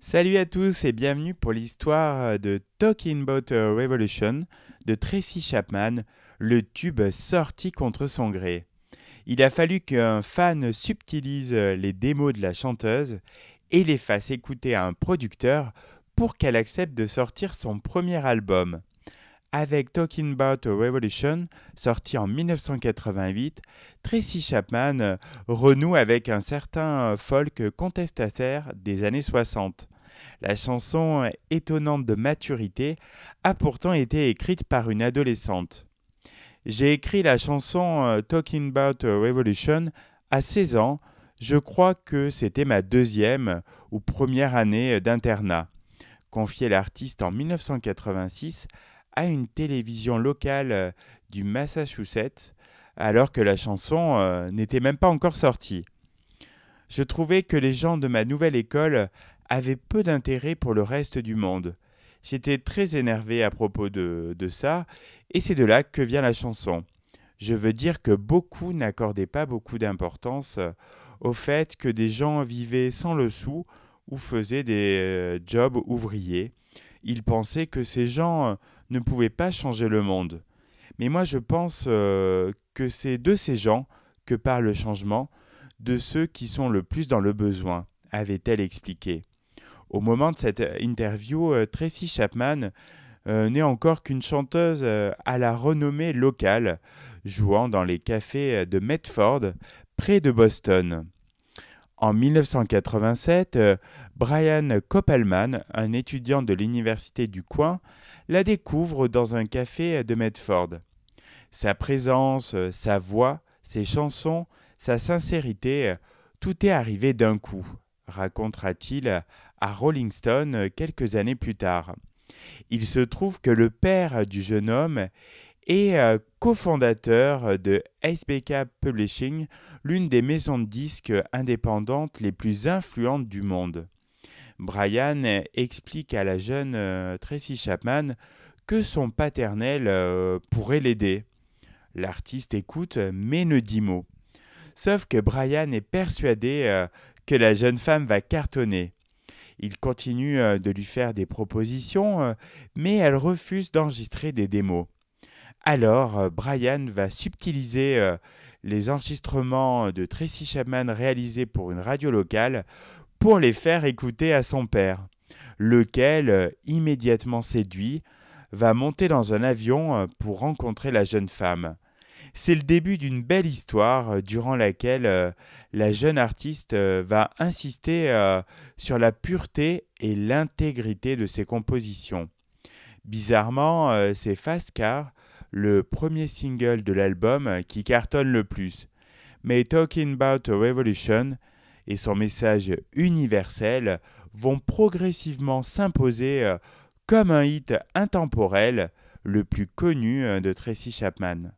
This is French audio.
Salut à tous et bienvenue pour l'histoire euh, de Talking About a euh, Revolution de Tracy Chapman, le tube sorti contre son gré. Il a fallu qu'un fan subtilise euh, les démos de la chanteuse et les fasse écouter à un producteur pour qu'elle accepte de sortir son premier album. Avec Talking About a Revolution, sorti en 1988, Tracy Chapman euh, renoue avec un certain euh, folk contestataire des années 60. La chanson euh, étonnante de maturité a pourtant été écrite par une adolescente. J'ai écrit la chanson Talking About a Revolution à 16 ans, je crois que c'était ma deuxième ou première année d'internat, confiait l'artiste en 1986 à une télévision locale euh, du Massachusetts alors que la chanson euh, n'était même pas encore sortie. Je trouvais que les gens de ma nouvelle école avaient peu d'intérêt pour le reste du monde. J'étais très énervé à propos de, ça, et c'est de là que vient la chanson. Je veux dire que beaucoup n'accordaient pas beaucoup d'importance euh, au fait que des gens vivaient sans le sou ou faisaient des jobs ouvriers, il pensait que ces gens euh, ne pouvaient pas changer le monde. Mais moi je pense euh, que c'est de ces gens que parle le changement, de ceux qui sont le plus dans le besoin, avait-elle expliqué. Au moment de cette euh, interview, Tracy Chapman n'est encore qu'une chanteuse à la renommée locale, jouant dans les cafés de Medford, près de Boston. En 1987, euh, Brian Koppelman, un étudiant de l'université du coin, la découvre dans un café de Medford. Sa présence, euh, sa voix, ses chansons, sa sincérité, euh, tout est arrivé d'un coup, racontera-t-il à Rolling Stone quelques années plus tard. Il se trouve que le père du jeune homme et euh, cofondateur euh, de SBK Publishing, l'une des maisons de disques euh, indépendantes les plus influentes du monde. Brian explique à la jeune Tracy Chapman que son paternel pourrait l'aider. L'artiste écoute mais ne dit mot. Sauf que Brian est persuadé que la jeune femme va cartonner. Il continue de lui faire des propositions, mais elle refuse d'enregistrer des démos. Alors, euh, Brian va subtiliser euh, les enregistrements de Tracy Chapman réalisés pour une radio locale pour les faire écouter à son père, lequel, euh, immédiatement séduit, va monter dans un avion pour rencontrer la jeune femme. C'est le début d'une belle histoire durant laquelle la jeune artiste va insister sur la pureté et l'intégrité de ses compositions. Bizarrement, c'est car le premier single de l'album qui cartonne le plus. Mais Talking About a Revolution et son message universel vont progressivement s'imposer euh, comme un hit intemporel, le plus connu euh, de Tracy Chapman.